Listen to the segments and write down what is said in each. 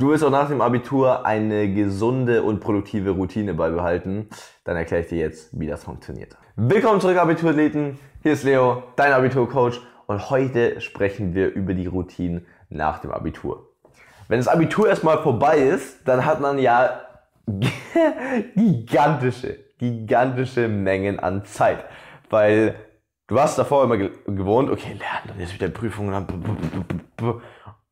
Du willst auch nach dem Abitur eine gesunde und produktive Routine beibehalten. Dann erkläre ich dir jetzt, wie das funktioniert. Willkommen zurück, Abiturathleten. Hier ist Leo, dein Abiturcoach. Und heute sprechen wir über die Routinen nach dem Abitur. Wenn das Abitur erstmal vorbei ist, dann hat man ja gigantische, gigantische Mengen an Zeit. Weil du warst davor immer gewohnt, okay, lernen, dann ist wieder Prüfungen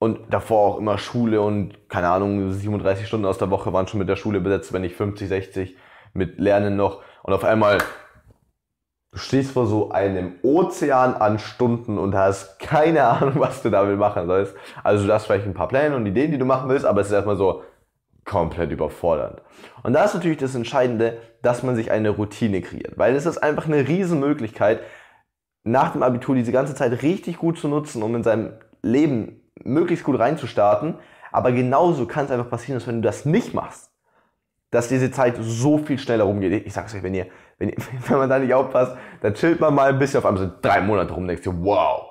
und davor auch immer Schule und keine Ahnung, 37 Stunden aus der Woche waren schon mit der Schule besetzt, wenn nicht 50, 60 mit Lernen noch. Und auf einmal, du stehst vor so einem Ozean an Stunden und hast keine Ahnung, was du damit machen sollst. Also du hast vielleicht ein paar Pläne und Ideen, die du machen willst, aber es ist erstmal so komplett überfordernd. Und da ist natürlich das Entscheidende, dass man sich eine Routine kreiert, weil es ist einfach eine Riesenmöglichkeit, nach dem Abitur diese ganze Zeit richtig gut zu nutzen, um in seinem Leben möglichst gut reinzustarten. Aber genauso kann es einfach passieren, dass wenn du das nicht machst, dass diese Zeit so viel schneller rumgeht. Ich sag's euch, wenn ihr, wenn, ihr, wenn man da nicht aufpasst, dann chillt man mal ein bisschen, auf einmal so drei Monate rum, denkst du, wow,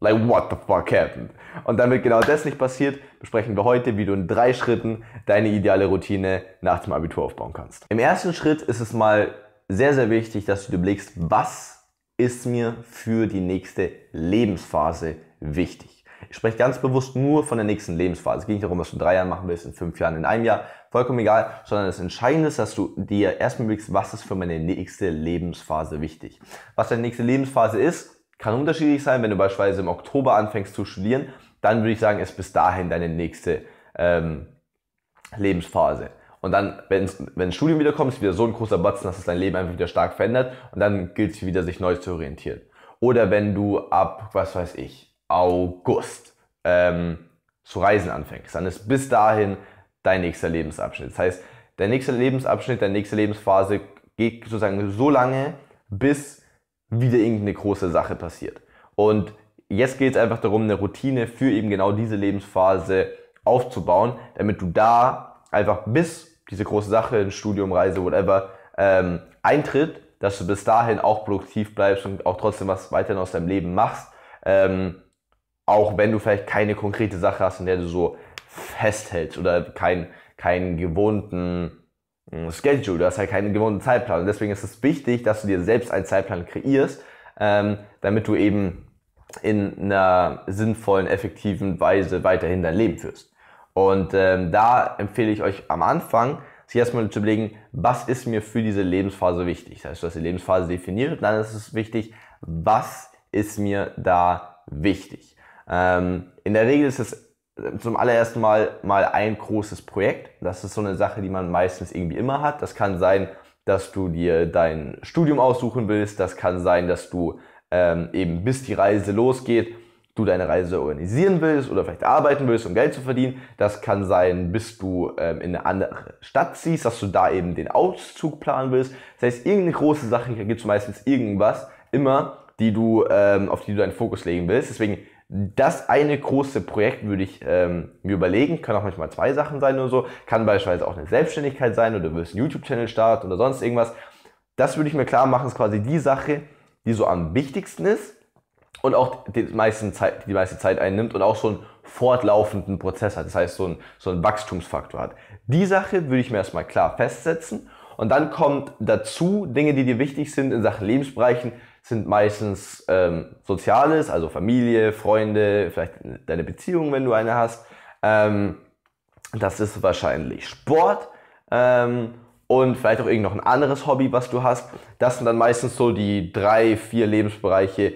like what the fuck happened? Und damit genau das nicht passiert, besprechen wir heute, wie du in drei Schritten deine ideale Routine nach dem Abitur aufbauen kannst. Im ersten Schritt ist es mal sehr, sehr wichtig, dass du dir überlegst, was ist mir für die nächste Lebensphase wichtig? Ich spreche ganz bewusst nur von der nächsten Lebensphase. Es geht nicht darum, was du in drei Jahren machen willst, in fünf Jahren, in einem Jahr, vollkommen egal, sondern das Entscheidende ist, dass du dir erstmal überlegst, was ist für meine nächste Lebensphase wichtig. Was deine nächste Lebensphase ist, kann unterschiedlich sein. Wenn du beispielsweise im Oktober anfängst zu studieren, dann würde ich sagen, ist bis dahin deine nächste ähm, Lebensphase. Und dann, wenn, das Studium wiederkommt, kommt, ist wieder so ein großer Batzen, dass es dein Leben einfach wieder stark verändert und dann gilt es wieder, sich neu zu orientieren. Oder wenn du ab, was weiß ich, August ähm, zu reisen anfängst, dann ist bis dahin dein nächster Lebensabschnitt. Das heißt, der nächste Lebensabschnitt, deine nächste Lebensphase geht sozusagen so lange, bis wieder irgendeine große Sache passiert. Und jetzt geht es einfach darum, eine Routine für eben genau diese Lebensphase aufzubauen, damit du da einfach bis diese große Sache, ein Studium, Reise, whatever, ähm, eintritt, dass du bis dahin auch produktiv bleibst und auch trotzdem was weiterhin aus deinem Leben machst. Ähm, auch wenn du vielleicht keine konkrete Sache hast, in der du so festhältst oder keinen kein gewohnten hm, Schedule, du hast halt keinen gewohnten Zeitplan. Und deswegen ist es wichtig, dass du dir selbst einen Zeitplan kreierst, ähm, damit du eben in einer sinnvollen, effektiven Weise weiterhin dein Leben führst. Und ähm, da empfehle ich euch am Anfang, sich erstmal zu überlegen, was ist mir für diese Lebensphase wichtig. Das heißt, du hast die Lebensphase definiert, dann ist es wichtig, was ist mir da wichtig. Ähm, in der Regel ist es äh, zum allerersten Mal mal ein großes Projekt. Das ist so eine Sache, die man meistens irgendwie immer hat. Das kann sein, dass du dir dein Studium aussuchen willst. Das kann sein, dass du ähm, eben bis die Reise losgeht, du deine Reise organisieren willst oder vielleicht arbeiten willst, um Geld zu verdienen. Das kann sein, bis du ähm, in eine andere Stadt ziehst, dass du da eben den Auszug planen willst. Das heißt, irgendeine große Sache, da gibt es meistens irgendwas immer, die du, ähm, auf die du deinen Fokus legen willst. Deswegen das eine große Projekt würde ich ähm, mir überlegen. Kann auch manchmal zwei Sachen sein oder so. Kann beispielsweise auch eine Selbstständigkeit sein oder du willst einen YouTube-Channel starten oder sonst irgendwas. Das würde ich mir klar machen, ist quasi die Sache, die so am wichtigsten ist und auch die, meisten Zeit, die meiste Zeit einnimmt und auch so einen fortlaufenden Prozess hat. Das heißt, so einen, so einen Wachstumsfaktor hat. Die Sache würde ich mir erstmal klar festsetzen und dann kommt dazu Dinge, die dir wichtig sind in Sachen Lebensbereichen, sind meistens ähm, Soziales, also Familie, Freunde, vielleicht deine Beziehung, wenn du eine hast. Ähm, das ist wahrscheinlich Sport ähm, und vielleicht auch irgendein anderes Hobby, was du hast. Das sind dann meistens so die drei, vier Lebensbereiche,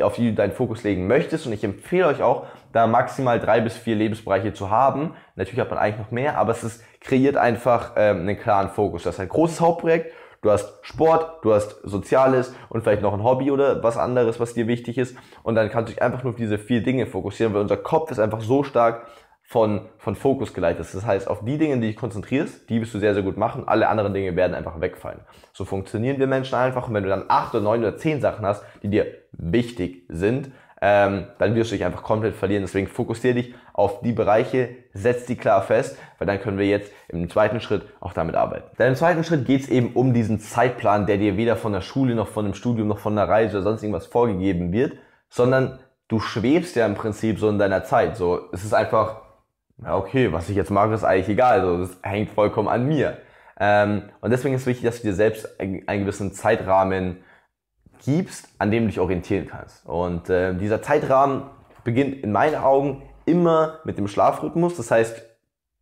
auf die du deinen Fokus legen möchtest. Und ich empfehle euch auch, da maximal drei bis vier Lebensbereiche zu haben. Natürlich hat man eigentlich noch mehr, aber es ist, kreiert einfach ähm, einen klaren Fokus. Das ist ein großes Hauptprojekt Du hast Sport, du hast Soziales und vielleicht noch ein Hobby oder was anderes, was dir wichtig ist. Und dann kannst du dich einfach nur auf diese vier Dinge fokussieren, weil unser Kopf ist einfach so stark von, von Fokus geleitet. Das heißt, auf die Dinge, die dich konzentrierst, die wirst du sehr, sehr gut machen. Alle anderen Dinge werden einfach wegfallen. So funktionieren wir Menschen einfach. Und wenn du dann acht oder neun oder zehn Sachen hast, die dir wichtig sind, ähm, dann wirst du dich einfach komplett verlieren. Deswegen fokussiere dich auf die Bereiche, setz die klar fest, weil dann können wir jetzt im zweiten Schritt auch damit arbeiten. Denn im zweiten Schritt geht es eben um diesen Zeitplan, der dir weder von der Schule noch von dem Studium noch von der Reise oder sonst irgendwas vorgegeben wird, sondern du schwebst ja im Prinzip so in deiner Zeit. So, es ist einfach, ja okay, was ich jetzt mache, ist eigentlich egal. So, das hängt vollkommen an mir. Ähm, und deswegen ist wichtig, dass du dir selbst einen, einen gewissen Zeitrahmen gibst, an dem du dich orientieren kannst. Und äh, dieser Zeitrahmen beginnt in meinen Augen immer mit dem Schlafrhythmus. Das heißt,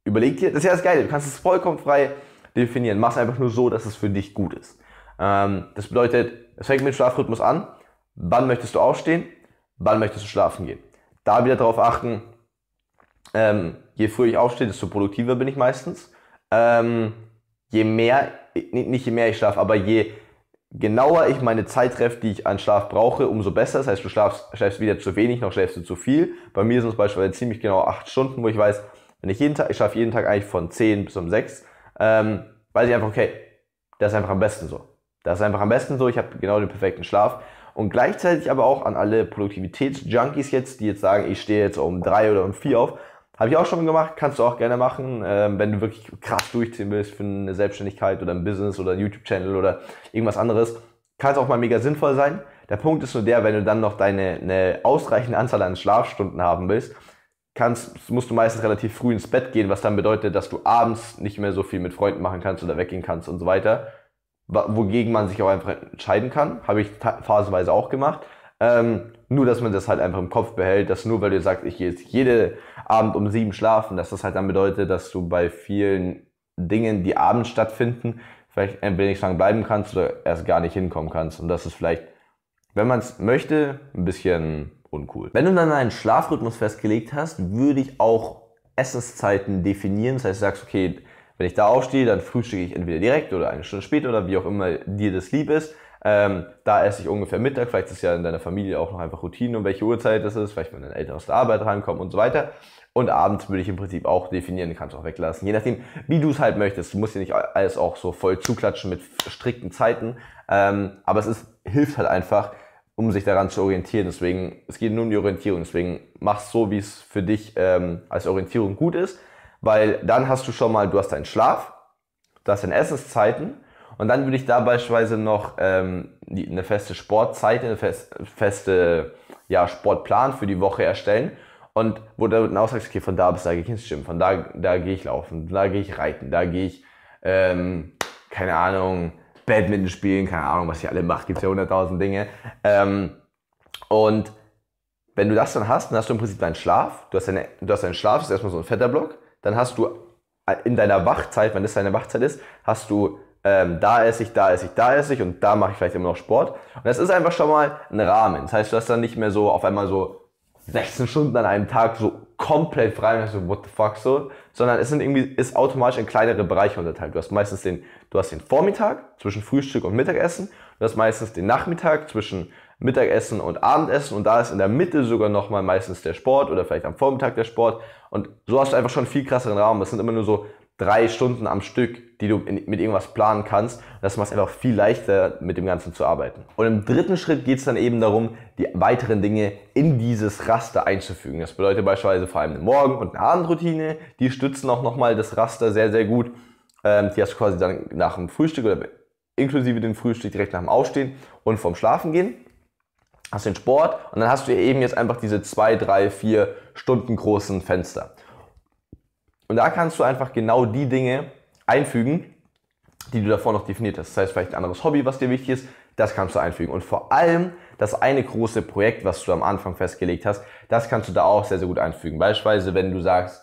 überleg dir, das ist ja das Geile, du kannst es vollkommen frei definieren. Mach es einfach nur so, dass es für dich gut ist. Ähm, das bedeutet, es fängt mit dem Schlafrhythmus an. Wann möchtest du aufstehen? Wann möchtest du schlafen gehen? Da wieder darauf achten, ähm, je früher ich aufstehe, desto produktiver bin ich meistens. Ähm, je mehr, nicht je mehr ich schlafe, aber je genauer ich meine Zeit treffe, die ich an Schlaf brauche, umso besser. Das heißt, du schlafst, schläfst weder zu wenig noch schläfst du zu viel. Bei mir sind es beispielsweise ziemlich genau acht Stunden, wo ich weiß, wenn ich jeden Tag, ich schlafe jeden Tag eigentlich von zehn bis um sechs, ähm, weiß ich einfach, okay, das ist einfach am besten so. Das ist einfach am besten so, ich habe genau den perfekten Schlaf. Und gleichzeitig aber auch an alle Produktivitätsjunkies jetzt, die jetzt sagen, ich stehe jetzt um drei oder um vier auf, habe ich auch schon gemacht, kannst du auch gerne machen, ähm, wenn du wirklich krass durchziehen willst für eine Selbstständigkeit oder ein Business oder einen YouTube-Channel oder irgendwas anderes. Kann es auch mal mega sinnvoll sein. Der Punkt ist nur der, wenn du dann noch deine eine ausreichende Anzahl an Schlafstunden haben willst, kannst, musst du meistens relativ früh ins Bett gehen, was dann bedeutet, dass du abends nicht mehr so viel mit Freunden machen kannst oder weggehen kannst und so weiter. Wogegen man sich auch einfach entscheiden kann, habe ich phasenweise auch gemacht. Ähm, nur, dass man das halt einfach im Kopf behält, dass nur weil du sagst, ich gehe jetzt jede Abend um sieben schlafen, dass das halt dann bedeutet, dass du bei vielen Dingen, die abends stattfinden, vielleicht ein wenig lang bleiben kannst oder erst gar nicht hinkommen kannst. Und das ist vielleicht, wenn man es möchte, ein bisschen uncool. Wenn du dann einen Schlafrhythmus festgelegt hast, würde ich auch Essenszeiten definieren. Das heißt, du sagst, okay, wenn ich da aufstehe, dann frühstücke ich entweder direkt oder eine Stunde später oder wie auch immer dir das lieb ist. Ähm, da esse ich ungefähr Mittag, vielleicht ist es ja in deiner Familie auch noch einfach Routine, um welche Uhrzeit es ist, vielleicht wenn deine Eltern aus der Arbeit reinkommen und so weiter. Und abends würde ich im Prinzip auch definieren, kannst du auch weglassen. Je nachdem, wie du es halt möchtest. Du musst dir nicht alles auch so voll zuklatschen mit strikten Zeiten. Ähm, aber es ist, hilft halt einfach, um sich daran zu orientieren. Deswegen, es geht nur um die Orientierung. Deswegen mach es so, wie es für dich ähm, als Orientierung gut ist. Weil dann hast du schon mal, du hast deinen Schlaf, du hast deine Essenszeiten, und dann würde ich da beispielsweise noch ähm, die, eine feste Sportzeit, eine fest, feste ja, Sportplan für die Woche erstellen. Und wo du dann auch sagst, okay, von da bis da gehe ich ins Gym, von da, da gehe ich laufen, da gehe ich reiten, da gehe ich, ähm, keine Ahnung, Badminton spielen, keine Ahnung, was ich alle mache, gibt es ja hunderttausend Dinge. Ähm, und wenn du das dann hast, dann hast du im Prinzip deinen Schlaf. Du hast, deine, du hast deinen Schlaf, das ist erstmal so ein fetter Block. Dann hast du äh, in deiner Wachzeit, wenn das deine Wachzeit ist, hast du ähm, da esse ich, da esse ich, da esse ich und da mache ich vielleicht immer noch Sport. Und das ist einfach schon mal ein Rahmen. Das heißt, du hast dann nicht mehr so auf einmal so 16 Stunden an einem Tag so komplett frei und so, what the fuck so, sondern es sind irgendwie, ist automatisch in kleinere Bereiche unterteilt. Du hast meistens den, du hast den Vormittag zwischen Frühstück und Mittagessen, du hast meistens den Nachmittag zwischen Mittagessen und Abendessen und da ist in der Mitte sogar nochmal meistens der Sport oder vielleicht am Vormittag der Sport und so hast du einfach schon einen viel krasseren Rahmen. Das sind immer nur so drei Stunden am Stück, die du in, mit irgendwas planen kannst. das macht es einfach viel leichter, mit dem Ganzen zu arbeiten. Und im dritten Schritt geht es dann eben darum, die weiteren Dinge in dieses Raster einzufügen. Das bedeutet beispielsweise vor allem eine Morgen- und eine Abendroutine. Die stützen auch nochmal das Raster sehr, sehr gut. Ähm, die hast du quasi dann nach dem Frühstück oder inklusive dem Frühstück direkt nach dem Aufstehen und vorm Schlafengehen Hast den Sport und dann hast du eben jetzt einfach diese zwei, drei, vier Stunden großen Fenster. Und da kannst du einfach genau die Dinge einfügen, die du davor noch definiert hast. Das heißt, vielleicht ein anderes Hobby, was dir wichtig ist, das kannst du einfügen. Und vor allem das eine große Projekt, was du am Anfang festgelegt hast, das kannst du da auch sehr, sehr gut einfügen. Beispielsweise, wenn du sagst,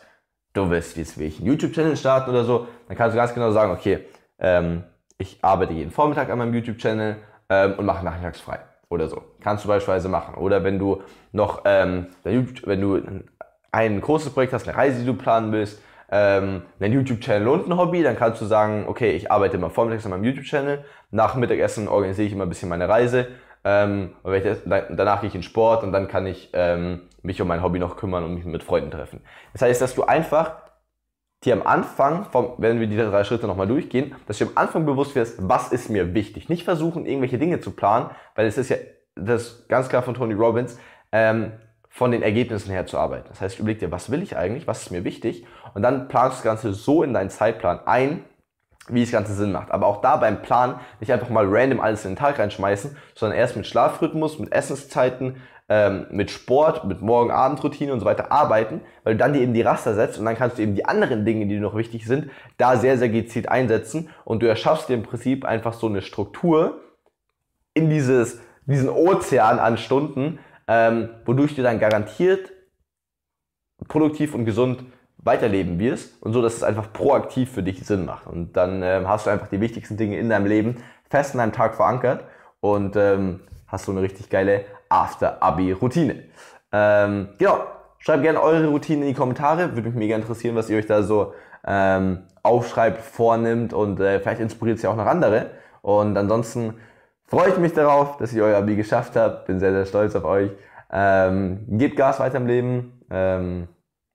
du willst jetzt will einen YouTube-Channel starten oder so, dann kannst du ganz genau sagen, okay, ähm, ich arbeite jeden Vormittag an meinem YouTube-Channel ähm, und mache nachmittags frei oder so. Kannst du beispielsweise machen. Oder wenn du noch, ähm, wenn du ein großes Projekt hast, eine Reise, die du planen willst, ähm, einen YouTube-Channel und ein Hobby, dann kannst du sagen, okay, ich arbeite immer vormittags an meinem YouTube-Channel, nach Mittagessen organisiere ich immer ein bisschen meine Reise, ähm, und danach gehe ich in Sport und dann kann ich ähm, mich um mein Hobby noch kümmern und mich mit Freunden treffen. Das heißt, dass du einfach dir am Anfang, vom, wenn wir diese drei Schritte nochmal durchgehen, dass du am Anfang bewusst wirst, was ist mir wichtig. Nicht versuchen, irgendwelche Dinge zu planen, weil es ist ja, das ist ganz klar von Tony Robbins, ähm, von den Ergebnissen her zu arbeiten. Das heißt, überleg dir, was will ich eigentlich, was ist mir wichtig und dann planst du das Ganze so in deinen Zeitplan ein, wie es Ganze Sinn macht. Aber auch da beim Plan nicht einfach mal random alles in den Tag reinschmeißen, sondern erst mit Schlafrhythmus, mit Essenszeiten, ähm, mit Sport, mit Morgen-Abend-Routine und so weiter arbeiten, weil du dann dir eben die Raster setzt und dann kannst du eben die anderen Dinge, die dir noch wichtig sind, da sehr, sehr gezielt einsetzen und du erschaffst dir im Prinzip einfach so eine Struktur in dieses, diesen Ozean an Stunden, ähm, wodurch du dann garantiert produktiv und gesund weiterleben wirst und so, dass es einfach proaktiv für dich Sinn macht. Und dann ähm, hast du einfach die wichtigsten Dinge in deinem Leben fest in deinem Tag verankert und ähm, hast so eine richtig geile After-Abi-Routine. Ähm, genau, schreibt gerne eure Routine in die Kommentare. Würde mich mega interessieren, was ihr euch da so ähm, aufschreibt, vornimmt und äh, vielleicht inspiriert es ja auch noch andere. Und ansonsten freue ich mich darauf, dass ihr euer Abi geschafft habt. Bin sehr, sehr stolz auf euch. Ähm, gebt Gas weiter im Leben. Ähm,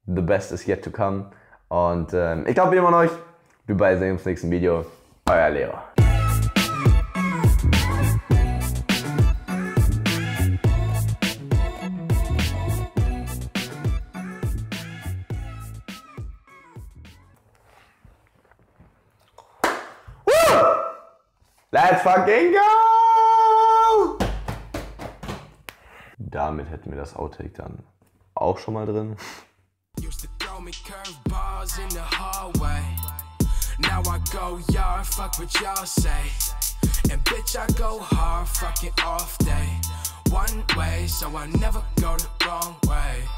the best is yet to come. Und ähm, ich glaube wie immer an euch. Wir beide sehen uns im nächsten Video. Euer Leo. Let's fucking go! damit hätten wir das Outtake dann auch schon mal drin. Now I go yard, fuck what y'all say. And bitch, I go hard, fucking off day. One way, so I never go the wrong way.